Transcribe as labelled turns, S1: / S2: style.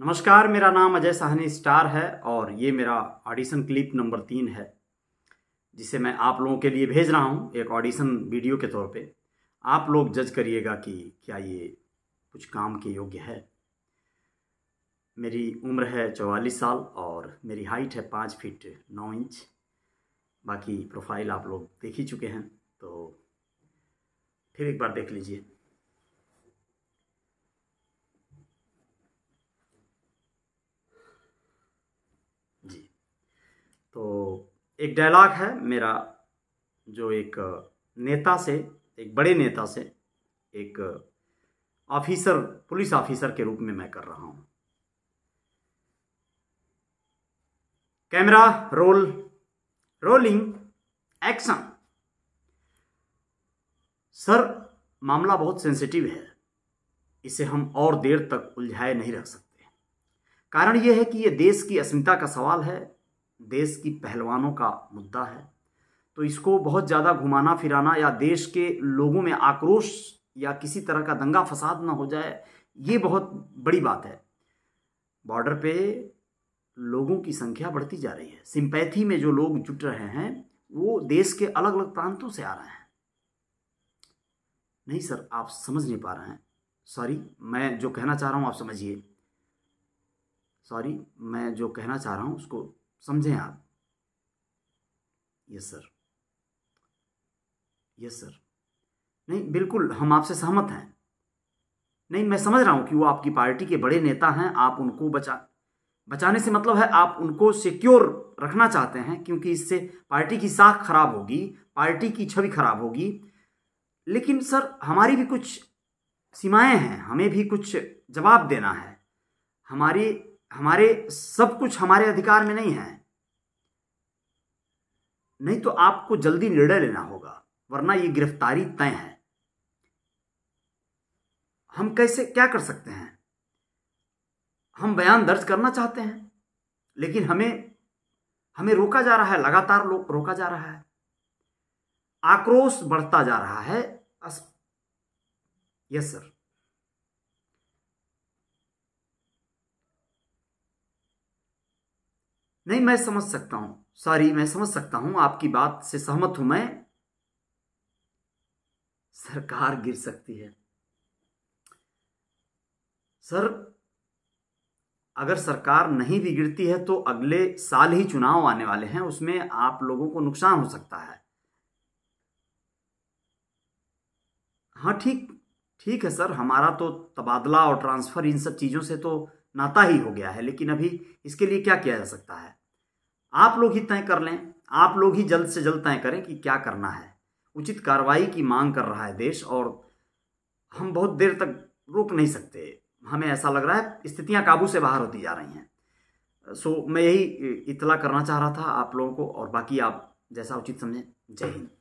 S1: नमस्कार मेरा नाम अजय साहनी स्टार है और ये मेरा ऑडिशन क्लिप नंबर तीन है जिसे मैं आप लोगों के लिए भेज रहा हूँ एक ऑडिशन वीडियो के तौर पे आप लोग जज करिएगा कि क्या ये कुछ काम के योग्य है मेरी उम्र है चौवालीस साल और मेरी हाइट है पाँच फीट नौ इंच बाकी प्रोफाइल आप लोग देख ही चुके हैं तो फिर एक बार देख लीजिए एक डायलॉग है मेरा जो एक नेता से एक बड़े नेता से एक ऑफिसर पुलिस ऑफिसर के रूप में मैं कर रहा हूं camera roll rolling action sir मामला बहुत सेंसिटिव है इसे हम और देर तक उलझाए नहीं रख सकते कारण यह है कि यह देश की अस्मिता का सवाल है देश की पहलवानों का मुद्दा है तो इसको बहुत ज़्यादा घुमाना फिराना या देश के लोगों में आक्रोश या किसी तरह का दंगा फसाद ना हो जाए ये बहुत बड़ी बात है बॉर्डर पे लोगों की संख्या बढ़ती जा रही है सिंपैथी में जो लोग जुट रहे हैं वो देश के अलग अलग प्रांतों से आ रहे हैं नहीं सर आप समझ नहीं पा रहे हैं सॉरी मैं जो कहना चाह रहा हूँ आप समझिए सॉरी मैं जो कहना चाह रहा हूँ उसको समझें आप यस सर यस सर नहीं बिल्कुल हम आपसे सहमत हैं नहीं मैं समझ रहा हूं कि वो आपकी पार्टी के बड़े नेता हैं आप उनको बचा बचाने से मतलब है आप उनको सिक्योर रखना चाहते हैं क्योंकि इससे पार्टी की साख खराब होगी पार्टी की छवि खराब होगी लेकिन सर हमारी भी कुछ सीमाएं हैं हमें भी कुछ जवाब देना है हमारी हमारे सब कुछ हमारे अधिकार में नहीं है नहीं तो आपको जल्दी निर्णय लेना होगा वरना ये गिरफ्तारी तय है हम कैसे क्या कर सकते हैं हम बयान दर्ज करना चाहते हैं लेकिन हमें हमें रोका जा रहा है लगातार लोग रोका जा रहा है आक्रोश बढ़ता जा रहा है यस सर नहीं मैं समझ सकता हूं सॉरी मैं समझ सकता हूं आपकी बात से सहमत हूं मैं सरकार गिर सकती है सर अगर सरकार नहीं भी गिरती है तो अगले साल ही चुनाव आने वाले हैं उसमें आप लोगों को नुकसान हो सकता है हाँ ठीक ठीक है सर हमारा तो तबादला और ट्रांसफ़र इन सब चीज़ों से तो नाता ही हो गया है लेकिन अभी इसके लिए क्या किया जा सकता है आप लोग ही तय कर लें आप लोग ही जल्द से जल्द तय करें कि क्या करना है उचित कार्रवाई की मांग कर रहा है देश और हम बहुत देर तक रोक नहीं सकते हमें ऐसा लग रहा है स्थितियां काबू से बाहर होती जा रही हैं सो मैं यही इतला करना चाह रहा था आप लोगों को और बाकी आप जैसा उचित समझें जय हिंद